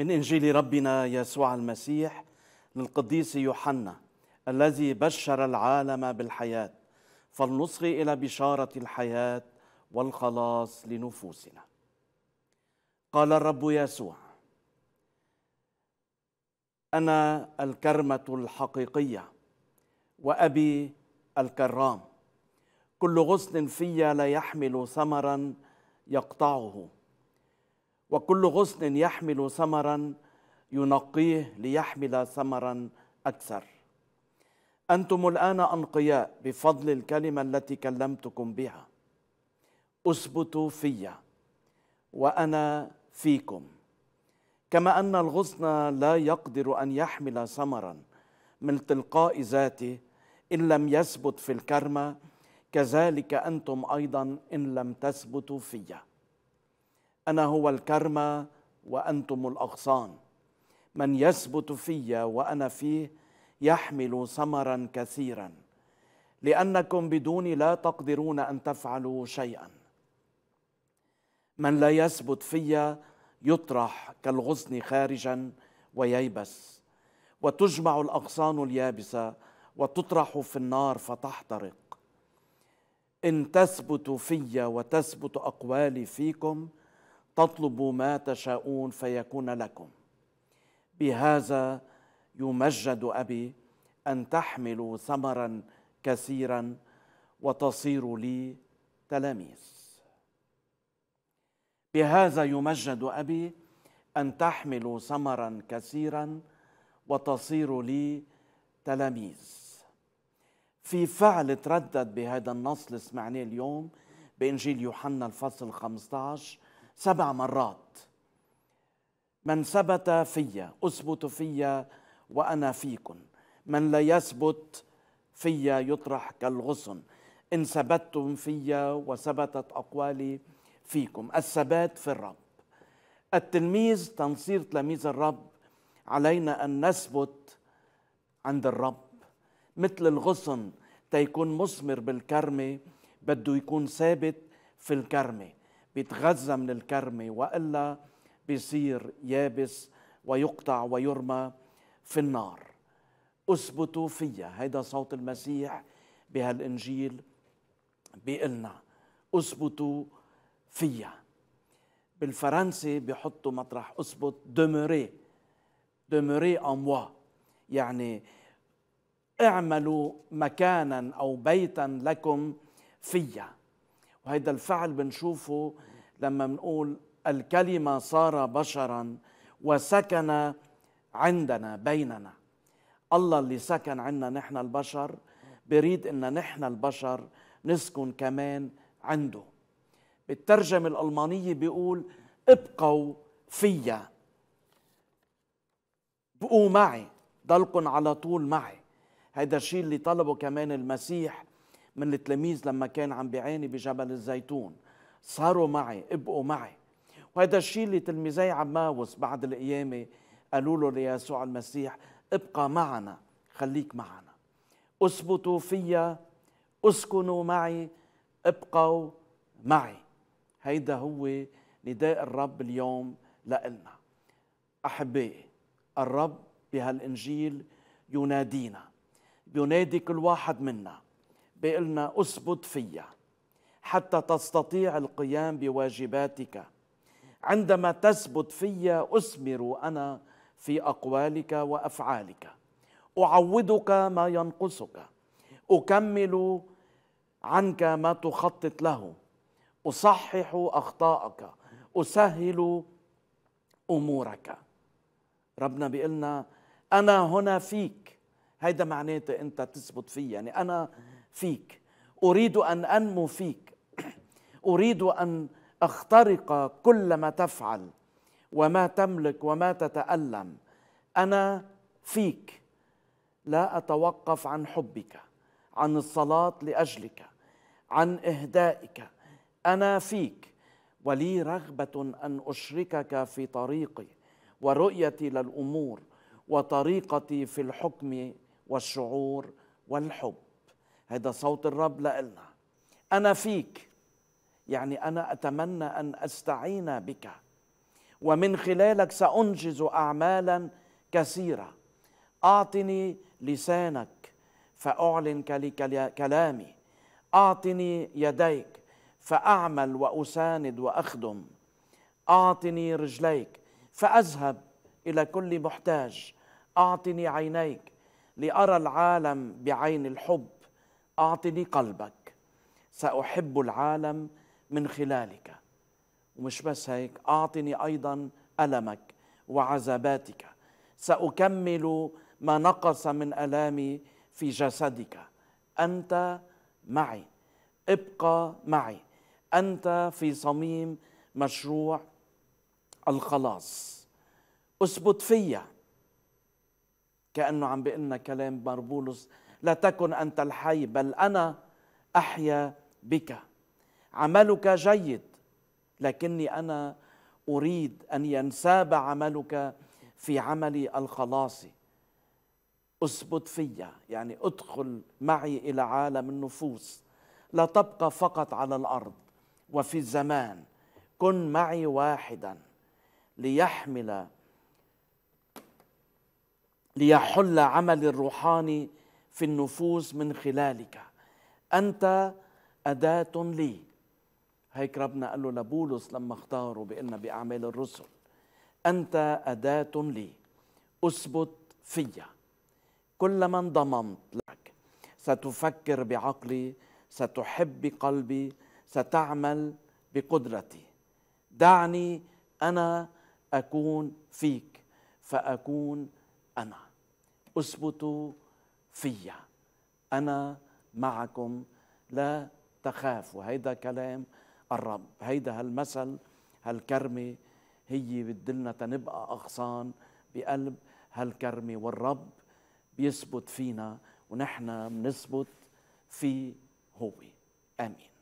من إنجيل ربنا يسوع المسيح للقديس يوحنا الذي بشر العالم بالحياة فلنصغي إلى بشارة الحياة والخلاص لنفوسنا قال الرب يسوع أنا الكرمة الحقيقية وأبي الكرام كل غصن في لا يحمل ثمرا يقطعه وكل غصن يحمل ثمرا ينقيه ليحمل ثمرا اكثر انتم الان انقياء بفضل الكلمه التي كلمتكم بها اثبتوا في وانا فيكم كما ان الغصن لا يقدر ان يحمل ثمرا من تلقاء ذاته ان لم يثبت في الكرمه كذلك انتم ايضا ان لم تثبتوا فيه أنا هو الكرمة وأنتم الأغصان من يثبت في وأنا فيه يحمل ثمرا كثيرا لأنكم بدوني لا تقدرون أن تفعلوا شيئا من لا يثبت في يطرح كالغصن خارجا وييبس وتجمع الأغصان اليابسة وتطرح في النار فتحترق إن تثبت في وتثبت أقوالي فيكم تطلبوا ما تشاءون فيكون لكم بهذا يمجد ابي ان تحملوا ثمرا كثيرا وتصيروا لي تلاميذ بهذا يمجد ابي ان تحملوا ثمرا كثيرا وتصيروا لي تلاميذ في فعل تردد بهذا النص اللي سمعناه اليوم بانجيل يوحنا الفصل 15 سبع مرات من ثبت في اثبت في وانا فيكم من لا يثبت في يطرح كالغصن ان ثبتتم في وثبتت اقوالي فيكم الثبات في الرب التلميذ تنصير تلاميذ الرب علينا ان نثبت عند الرب مثل الغصن تيكون مثمر بالكرمه بده يكون ثابت في الكرمه بيتغذى من الكرمة وإلا بيصير يابس ويقطع ويرمى في النار اثبتوا فيا هيدا صوت المسيح بهالإنجيل بيقلنا اثبتوا فيا بالفرنسي بيحطوا مطرح اثبت دمري دمري اموا يعني اعملوا مكانا او بيتا لكم فيا وهيدا الفعل بنشوفه لما بنقول الكلمة صار بشرا وسكن عندنا بيننا الله اللي سكن عندنا نحن البشر بريد ان نحن البشر نسكن كمان عنده بالترجمة الألمانية بيقول ابقوا فيا بقوا معي ضلكن على طول معي هيدا الشيء اللي طلبه كمان المسيح من التلاميذ لما كان عم بيعاني بجبل الزيتون صاروا معي ابقوا معي وهذا الشيء اللي تلميذي عماوس بعد القيامة قالوا له ليسوع المسيح ابقى معنا خليك معنا اثبتوا فيا اسكنوا معي ابقوا معي هيدا هو نداء الرب اليوم لنا أحبائي الرب بهالإنجيل ينادينا ينادي كل واحد منا بقلنا أثبت فيا حتى تستطيع القيام بواجباتك عندما تثبت فيا أثمر أنا في أقوالك وأفعالك أعوضك ما ينقصك أكمل عنك ما تخطط له أصحح أخطاءك أسهل أمورك ربنا بيقلنا أنا هنا فيك هيدا معناته أنت تثبت فيا يعني أنا فيك اريد ان انمو فيك اريد ان اخترق كل ما تفعل وما تملك وما تتالم انا فيك لا اتوقف عن حبك عن الصلاه لاجلك عن اهدائك انا فيك ولي رغبه ان اشركك في طريقي ورؤيتي للامور وطريقتي في الحكم والشعور والحب هذا صوت الرب لنا أنا فيك يعني أنا أتمنى أن أستعين بك ومن خلالك سأنجز أعمالا كثيرة أعطني لسانك فأعلن كلامي أعطني يديك فأعمل وأساند وأخدم أعطني رجليك فأذهب إلى كل محتاج أعطني عينيك لأرى العالم بعين الحب أعطني قلبك سأحب العالم من خلالك ومش بس هيك أعطني أيضا ألمك وعذاباتك سأكمل ما نقص من ألامي في جسدك أنت معي ابقى معي أنت في صميم مشروع الخلاص اثبت فيا كأنه عم بيقلنا كلام بربولس لا تكن أنت الحي بل أنا أحيا بك عملك جيد لكني أنا أريد أن ينساب عملك في عملي الخلاصي اثبت فيا يعني ادخل معي الى عالم النفوس لا تبقى فقط على الارض وفي الزمان كن معي واحدا ليحمل ليحل عمل الروحاني في النفوس من خلالك أنت أداة لي هيك ربنا قال له لبولس لما اختاره بأن بأعمال الرسل أنت أداة لي أثبت فيا كلما انضممت لك ستفكر بعقلي ستحب بقلبي ستعمل بقدرتي دعني أنا أكون فيك فأكون أنا أثبت فيا أنا معكم لا تخافوا هيدا كلام الرب هيدا هالمثل هالكرمة هي بتدلنا تنبقى أغصان بقلب هالكرمة والرب بيثبت فينا ونحن منثبت فيه هو آمين